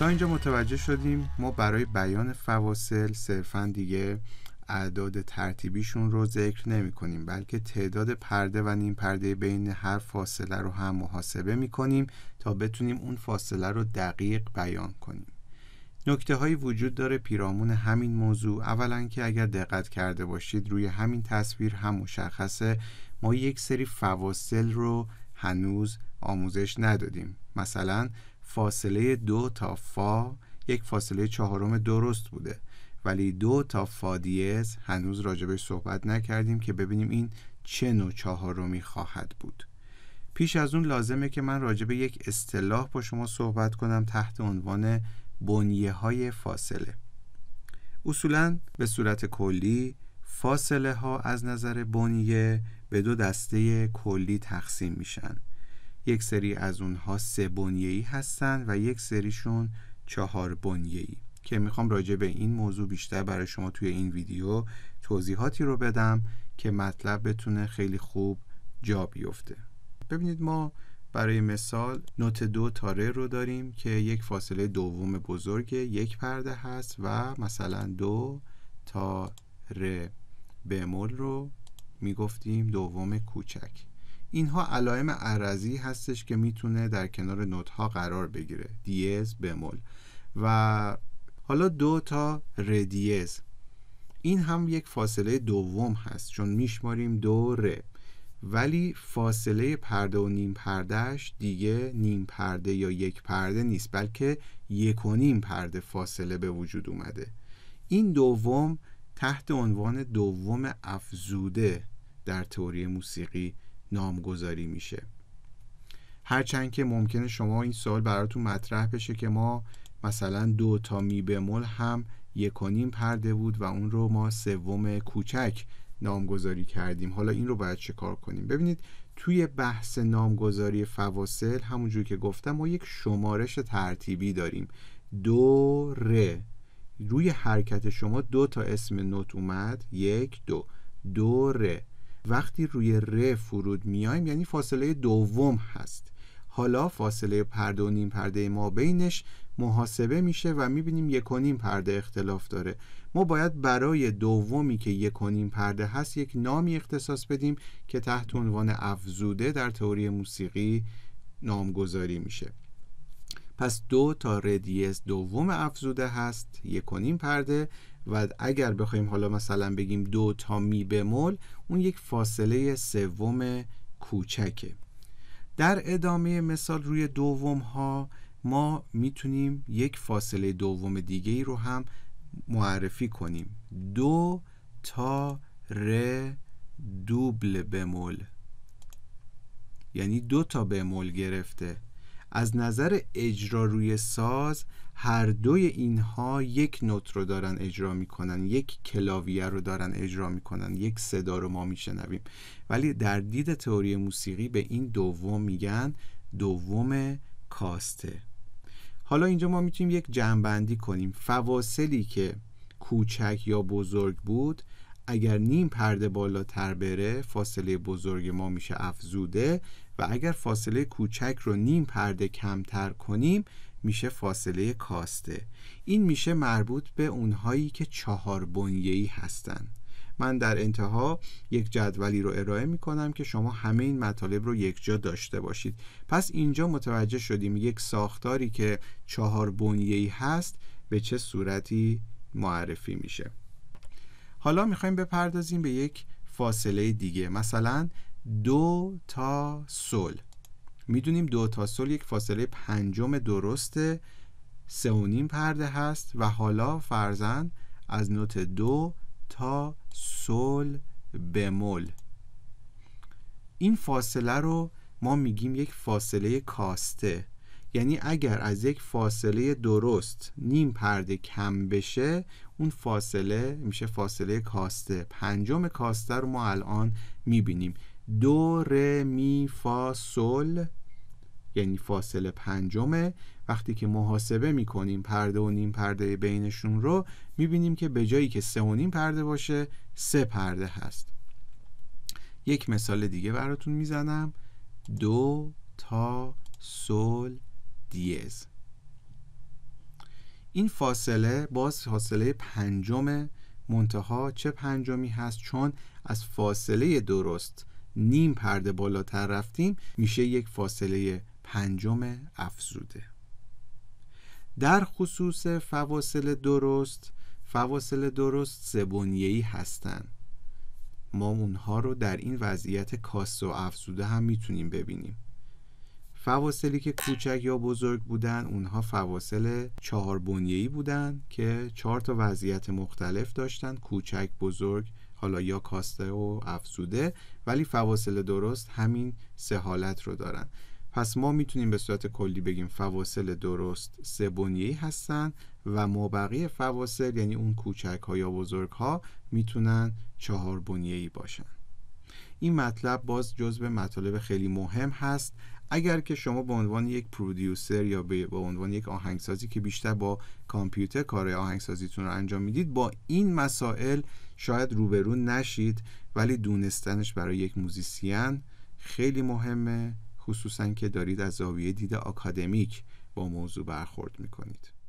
تا اینجا متوجه شدیم ما برای بیان فواصل صرفا دیگه اعداد ترتیبیشون رو ذکر نمی کنیم بلکه تعداد پرده و نیم پرده بین هر فاصله رو هم محاسبه می کنیم تا بتونیم اون فاصله رو دقیق بیان کنیم نکته هایی وجود داره پیرامون همین موضوع اولا که اگر دقت کرده باشید روی همین تصویر هم مشخصه ما یک سری فواصل رو هنوز آموزش ندادیم مثلا فاصله دو تا فا یک فاصله چهارم درست بوده ولی دو تا فا دیز هنوز راجبش صحبت نکردیم که ببینیم این چه نوع چهارمی خواهد بود پیش از اون لازمه که من راجب یک اصطلاح با شما صحبت کنم تحت عنوان بنیه های فاصله اصولا به صورت کلی فاصله ها از نظر بنیه به دو دسته کلی تقسیم میشن یک سری از اونها سه بنیه‌ای هستن و یک سریشون چهار بنیه‌ای که میخوام راجع به این موضوع بیشتر برای شما توی این ویدیو توضیحاتی رو بدم که مطلب بتونه خیلی خوب جا بیفته ببینید ما برای مثال نوت دو تاره رو داریم که یک فاصله دوم بزرگ یک پرده هست و مثلا دو تا ر بمول رو میگفتیم دوم کوچک اینها علائم عرضی هستش که میتونه در کنار ها قرار بگیره دیز بمول و حالا دو تا دیز این هم یک فاصله دوم هست چون میشماریم دو ر ولی فاصله پرده و نیم پردهش دیگه نیم پرده یا یک پرده نیست بلکه یک و نیم پرده فاصله به وجود اومده این دوم تحت عنوان دوم افزوده در تئوری موسیقی نامگذاری میشه هرچند که ممکنه شما این سوال براتون مطرح بشه که ما مثلا دو تا می بمول هم یکونیم پرده بود و اون رو ما سوم کوچک نامگذاری کردیم حالا این رو باید چه کار کنیم ببینید توی بحث نامگذاری فواصل همونجور که گفتم ما یک شمارش ترتیبی داریم دو ر روی حرکت شما دو تا اسم نوت اومد یک دو دو ره وقتی روی ر فرود میایم یعنی فاصله دوم هست حالا فاصله پرده و نیم پرده ما بینش محاسبه میشه و میبینیم یک و نیم پرده اختلاف داره ما باید برای دومی که یک و نیم پرده هست یک نامی اختصاص بدیم که تحت عنوان افزوده در تئوری موسیقی نامگذاری میشه پس دو تا ردیس دوم افزوده هست یک و نیم پرده و اگر بخوایم حالا مثلا بگیم دو تا می بمول اون یک فاصله سوم کوچکه در ادامه مثال روی دوم ها ما میتونیم یک فاصله دوم دیگه ای رو هم معرفی کنیم دو تا ر دوبل بمول یعنی دو تا بمول گرفته از نظر اجرا روی ساز هر دوی اینها یک نوت رو دارن اجرا میکنن یک کلاویه رو دارن اجرا میکنن یک صدا رو ما میشنویم ولی در دید تئوری موسیقی به این دوم میگن دوم کاسته حالا اینجا ما میتونیم یک جمعبندی کنیم فواصلی که کوچک یا بزرگ بود اگر نیم پرده بالاتر بره فاصله بزرگ ما میشه افزوده و اگر فاصله کوچک رو نیم پرده کمتر کنیم میشه فاصله کاسته این میشه مربوط به اونهایی که چهار بنیهی هستن من در انتها یک جدولی رو ارائه می کنم که شما همه این مطالب رو جا داشته باشید پس اینجا متوجه شدیم یک ساختاری که چهار بنیهی هست به چه صورتی معرفی میشه حالا میخوایم بپردازیم به یک فاصله دیگه مثلا دو تا سل میدونیم دو تا سل یک فاصله پنجم درسته سه و نیم پرده هست و حالا فرزن از نوت دو تا سل مل این فاصله رو ما میگیم یک فاصله کاسته یعنی اگر از یک فاصله درست نیم پرده کم بشه اون فاصله میشه فاصله کاسته پنجم کاسته رو ما الان میبینیم دو ر می فا سل یعنی فاصله پنجمه وقتی که محاسبه میکنیم پرده و نیم پرده بینشون رو بینیم که به جایی که سه و نیم پرده باشه سه پرده هست یک مثال دیگه براتون میزنم دو تا سل دیز این فاصله باز فاصله پنجمه منتها چه پنجمی هست چون از فاصله درست نیم پرده بالاتر رفتیم میشه یک فاصله پنجم افزوده در خصوص فواصل درست فواصل درست زبونیهی هستند ما اونها رو در این وضعیت کاسه و افزوده هم میتونیم ببینیم فواصلی که کوچک یا بزرگ بودن اونها فواصل چهار بنیهی بودن که چهار تا وضعیت مختلف داشتن کوچک بزرگ حالا یا کاسته و افزوده ولی فواصل درست همین سه حالت رو دارن پس ما میتونیم به صورت کلی بگیم فواصل درست سه بنیهی هستن و مابقی فواصل یعنی اون کوچک ها یا بزرگ ها میتونن چهار ای باشن این مطلب باز جزو مطالب خیلی مهم هست اگر که شما به عنوان یک پرودیوسر یا به عنوان یک آهنگسازی که بیشتر با کامپیوتر کار آهنگسازیتون رو انجام میدید با این مسائل شاید روبرو نشید ولی دونستنش برای یک موزیسین خیلی مهمه خصوصا که دارید از زاویه دید آکادمیک با موضوع برخورد میکنید